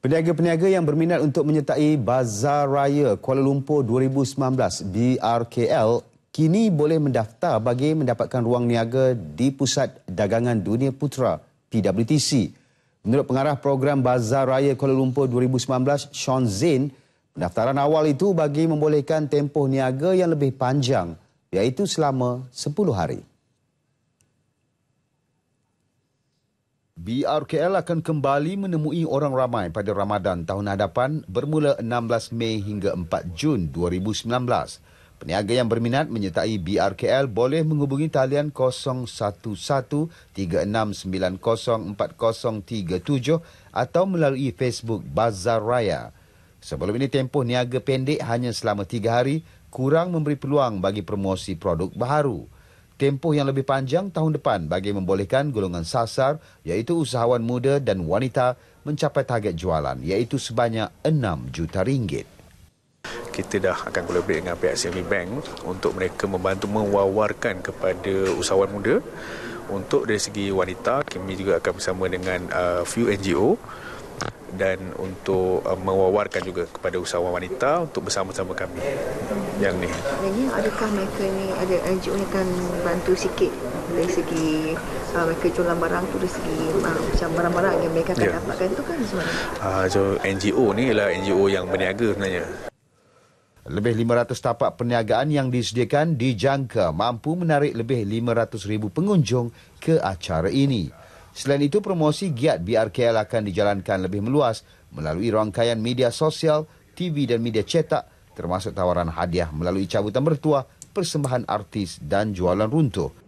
Peniaga-peniaga yang berminat untuk menyertai Bazar Raya Kuala Lumpur 2019 BRKL kini boleh mendaftar bagi mendapatkan ruang niaga di Pusat Dagangan Dunia Putra PWTC. Menurut pengarah program Bazar Raya Kuala Lumpur 2019 Sean Zain, pendaftaran awal itu bagi membolehkan tempoh niaga yang lebih panjang iaitu selama 10 hari. BRKL akan kembali menemui orang ramai pada Ramadan tahun hadapan bermula 16 Mei hingga 4 Jun 2019. Peniaga yang berminat menyertai BRKL boleh menghubungi talian 011-3690-4037 atau melalui Facebook Bazar Raya. Sebelum ini tempoh niaga pendek hanya selama 3 hari kurang memberi peluang bagi promosi produk baharu tempoh yang lebih panjang tahun depan bagi membolehkan golongan sasar iaitu usahawan muda dan wanita mencapai target jualan iaitu sebanyak 6 juta ringgit. Kita dah akan kolaborasi dengan pihak CMI Bank untuk mereka membantu mewawarkan kepada usahawan muda untuk dari segi wanita kami juga akan bersama dengan uh, few NGO dan untuk uh, mewawarkan juga kepada usahawan wanita untuk bersama-sama kami yang ni. Maknanya adakah mereka ni ada NGO ni akan bantu sikit dari segi uh, mereka jualan barang tu dari segi uh, macam barang-barang yang mereka akan yeah. dapatkan tu kan sebenarnya? Uh, so NGO ni ialah NGO yang berniaga sebenarnya. Lebih 500 tapak perniagaan yang disediakan dijangka mampu menarik lebih 500,000 pengunjung ke acara ini. Selain itu, promosi giat BRKL akan dijalankan lebih meluas melalui rangkaian media sosial, TV dan media cetak termasuk tawaran hadiah melalui cabutan bertuah, persembahan artis dan jualan runtuh.